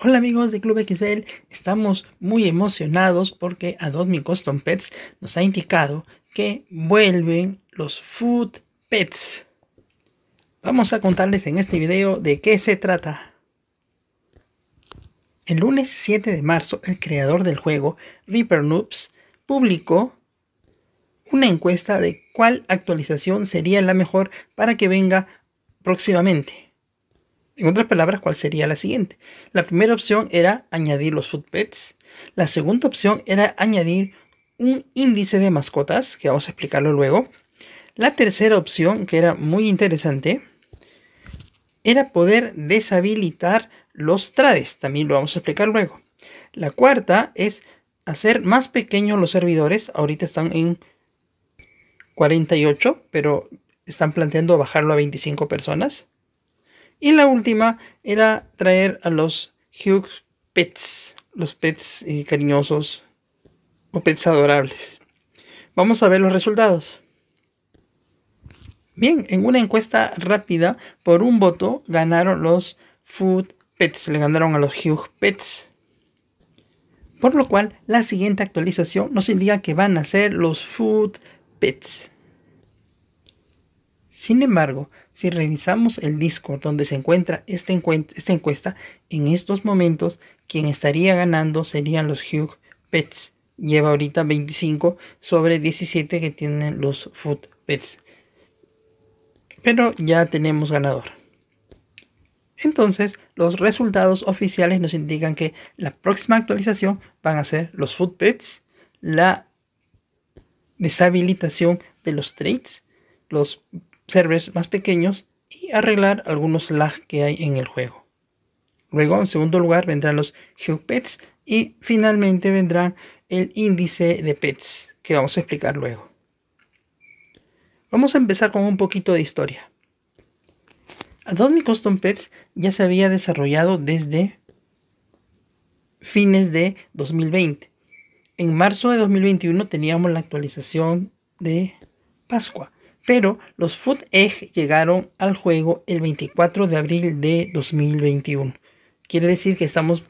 Hola amigos de Club XBL, estamos muy emocionados porque Adobe Custom Pets nos ha indicado que vuelven los Food Pets. Vamos a contarles en este video de qué se trata. El lunes 7 de marzo, el creador del juego, Reaper Noobs, publicó una encuesta de cuál actualización sería la mejor para que venga próximamente. En otras palabras, ¿cuál sería la siguiente? La primera opción era añadir los footpads. La segunda opción era añadir un índice de mascotas, que vamos a explicarlo luego. La tercera opción, que era muy interesante, era poder deshabilitar los trades. También lo vamos a explicar luego. La cuarta es hacer más pequeños los servidores. Ahorita están en 48, pero están planteando bajarlo a 25 personas. Y la última era traer a los Hugh Pets, los pets eh, cariñosos o pets adorables. Vamos a ver los resultados. Bien, en una encuesta rápida, por un voto ganaron los Food Pets, le ganaron a los Hugh Pets. Por lo cual, la siguiente actualización nos indica que van a ser los Food Pets. Sin embargo, si revisamos el Discord donde se encuentra este esta, encuesta, en estos momentos quien estaría ganando serían los Hugh Pets. Lleva ahorita 25 sobre 17 que tienen los Food Pets. Pero ya tenemos ganador. Entonces, los resultados oficiales nos indican que la próxima actualización van a ser los Food Pets, la deshabilitación de los Traits, los servers más pequeños y arreglar algunos lag que hay en el juego. Luego, en segundo lugar, vendrán los Hug Pets y finalmente vendrá el índice de Pets, que vamos a explicar luego. Vamos a empezar con un poquito de historia. Adobe Custom Pets ya se había desarrollado desde fines de 2020. En marzo de 2021 teníamos la actualización de Pascua, pero los Food Egg llegaron al juego el 24 de abril de 2021. Quiere decir que estamos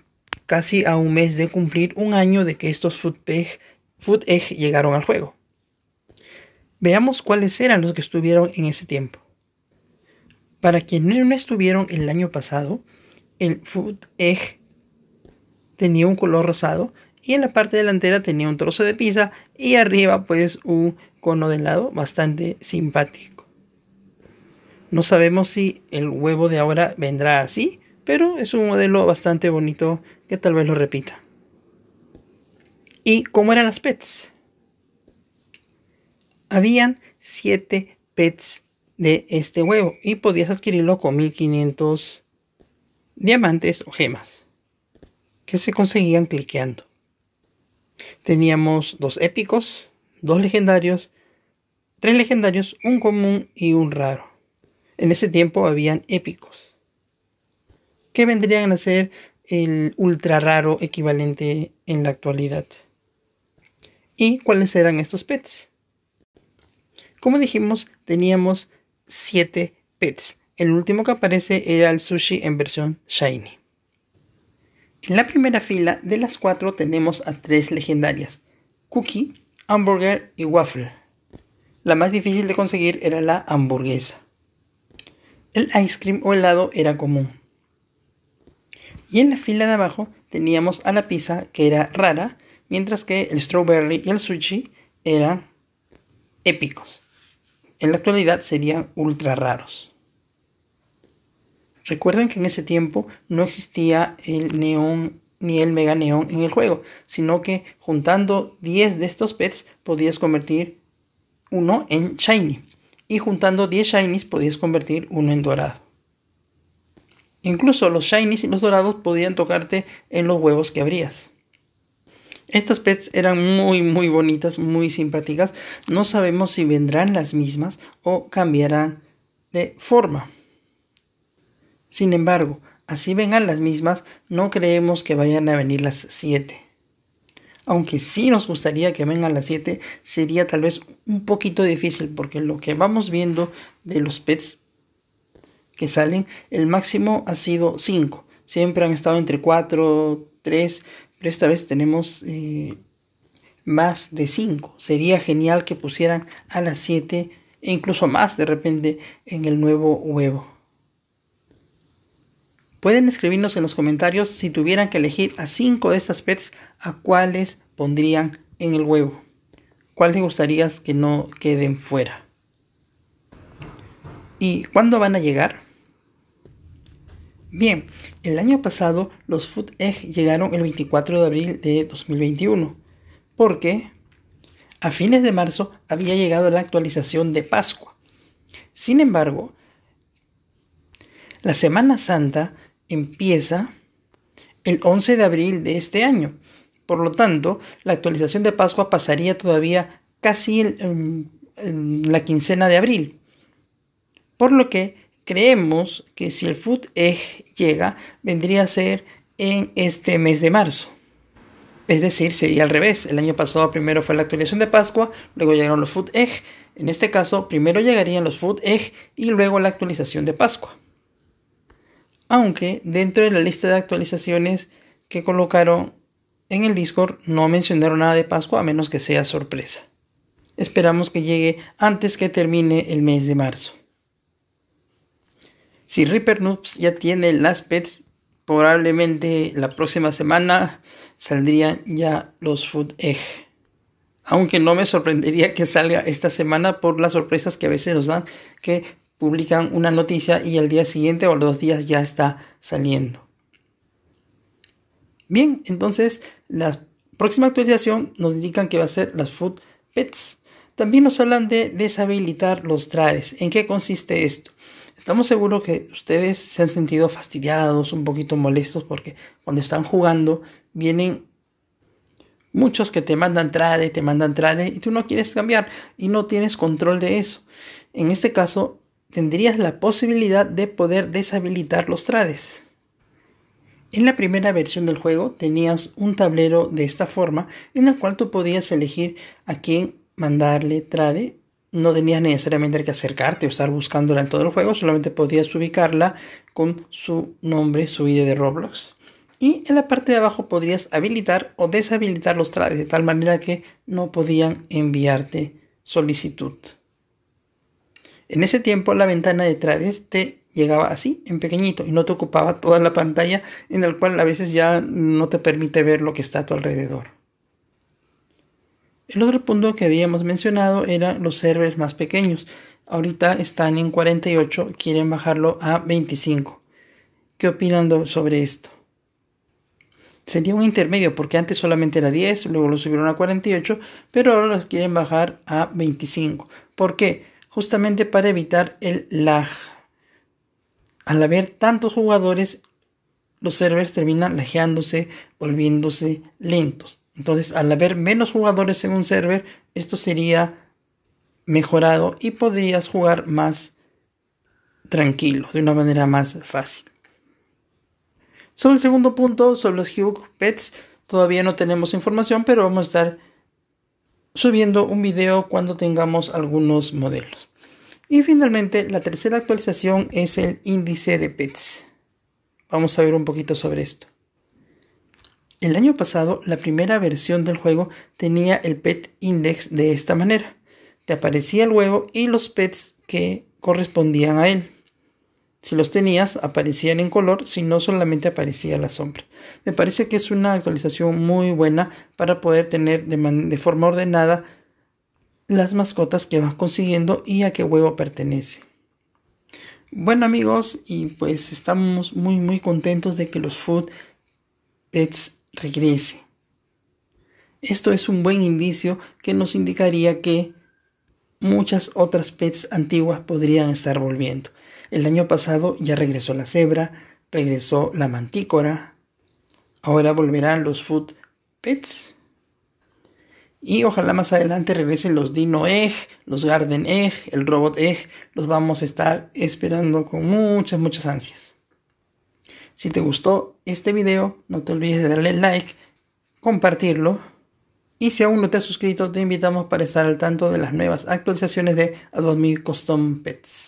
casi a un mes de cumplir un año de que estos Food Egg, llegaron al juego. Veamos cuáles eran los que estuvieron en ese tiempo. Para quienes no estuvieron el año pasado, el Food Egg tenía un color rosado y en la parte delantera tenía un trozo de pizza y arriba pues un cono de helado bastante simpático. No sabemos si el huevo de ahora vendrá así, pero es un modelo bastante bonito que tal vez lo repita. ¿Y cómo eran las pets? Habían 7 pets de este huevo y podías adquirirlo con 1500 diamantes o gemas que se conseguían cliqueando. Teníamos dos épicos, dos legendarios, tres legendarios, un común y un raro. En ese tiempo habían épicos. ¿Qué vendrían a ser el ultra raro equivalente en la actualidad. ¿Y cuáles eran estos pets? Como dijimos, teníamos siete pets. El último que aparece era el sushi en versión shiny. En la primera fila de las cuatro tenemos a tres legendarias, Cookie, Hamburger y Waffle. La más difícil de conseguir era la hamburguesa. El ice cream o helado era común. Y en la fila de abajo teníamos a la pizza, que era rara, mientras que el strawberry y el sushi eran épicos. En la actualidad serían ultra raros. Recuerden que en ese tiempo no existía el neón ni el mega neón en el juego, sino que juntando 10 de estos pets podías convertir uno en shiny y juntando 10 shinies podías convertir uno en dorado. Incluso los shinies y los dorados podían tocarte en los huevos que abrías. Estas pets eran muy muy bonitas, muy simpáticas. No sabemos si vendrán las mismas o cambiarán de forma. Sin embargo, así vengan las mismas, no creemos que vayan a venir las 7. Aunque sí nos gustaría que vengan las 7, sería tal vez un poquito difícil porque lo que vamos viendo de los pets que salen, el máximo ha sido 5. Siempre han estado entre 4, 3, pero esta vez tenemos eh, más de 5. Sería genial que pusieran a las 7 e incluso más de repente en el nuevo huevo. Pueden escribirnos en los comentarios si tuvieran que elegir a 5 de estas pets, a cuáles pondrían en el huevo. ¿Cuál les gustaría que no queden fuera? ¿Y cuándo van a llegar? Bien, el año pasado los Food Egg llegaron el 24 de abril de 2021, porque a fines de marzo había llegado la actualización de Pascua. Sin embargo, la Semana Santa empieza el 11 de abril de este año. Por lo tanto, la actualización de Pascua pasaría todavía casi em, en la quincena de abril. Por lo que creemos que si el Food Egg llega, vendría a ser en este mes de marzo. Es decir, sería al revés. El año pasado primero fue la actualización de Pascua, luego llegaron los Food Egg. En este caso, primero llegarían los Food Egg y luego la actualización de Pascua. Aunque dentro de la lista de actualizaciones que colocaron en el Discord no mencionaron nada de Pascua a menos que sea sorpresa. Esperamos que llegue antes que termine el mes de marzo. Si Reaper Noobs ya tiene las pets, probablemente la próxima semana saldrían ya los Food Egg. Aunque no me sorprendería que salga esta semana por las sorpresas que a veces nos dan, que publican una noticia y al día siguiente o los dos días ya está saliendo. Bien, entonces la próxima actualización nos indican que va a ser las Food Pets. También nos hablan de deshabilitar los trades. ¿En qué consiste esto? Estamos seguros que ustedes se han sentido fastidiados, un poquito molestos, porque cuando están jugando vienen muchos que te mandan trade, te mandan trade y tú no quieres cambiar y no tienes control de eso. En este caso, tendrías la posibilidad de poder deshabilitar los trades. En la primera versión del juego tenías un tablero de esta forma en el cual tú podías elegir a quién mandarle trade. No tenías necesariamente que acercarte o estar buscándola en todo el juego, solamente podías ubicarla con su nombre, su ID de Roblox. Y en la parte de abajo podrías habilitar o deshabilitar los trades de tal manera que no podían enviarte solicitud. En ese tiempo la ventana detrás te llegaba así, en pequeñito, y no te ocupaba toda la pantalla, en la cual a veces ya no te permite ver lo que está a tu alrededor. El otro punto que habíamos mencionado eran los servers más pequeños. Ahorita están en 48, quieren bajarlo a 25. ¿Qué opinan sobre esto? Sería un intermedio porque antes solamente era 10, luego lo subieron a 48, pero ahora los quieren bajar a 25. ¿Por qué? justamente para evitar el lag. Al haber tantos jugadores, los servers terminan lajeándose, volviéndose lentos. Entonces, al haber menos jugadores en un server, esto sería mejorado y podrías jugar más tranquilo, de una manera más fácil. Sobre el segundo punto, sobre los Hugh Pets, todavía no tenemos información, pero vamos a estar subiendo un video cuando tengamos algunos modelos. Y finalmente, la tercera actualización es el índice de PETS. Vamos a ver un poquito sobre esto. El año pasado, la primera versión del juego tenía el PET Index de esta manera. Te aparecía el huevo y los PETs que correspondían a él. Si los tenías, aparecían en color, si no solamente aparecía la sombra. Me parece que es una actualización muy buena para poder tener de, forma ordenada las mascotas que vas consiguiendo y a qué huevo pertenece. Bueno amigos, y pues estamos muy muy contentos de que los Food Pets regrese. Esto es un buen indicio que nos indicaría que muchas otras pets antiguas podrían estar volviendo. El año pasado ya regresó la cebra, regresó la mantícora, ahora volverán los food pets. Y ojalá más adelante regresen los Dino Egg, los Garden Egg, el Robot Egg. Los vamos a estar esperando con muchas, muchas ansias. Si te gustó este video, no te olvides de darle like, compartirlo. Y si aún no te has suscrito, te invitamos para estar al tanto de las nuevas actualizaciones de Adobe Custom Pets.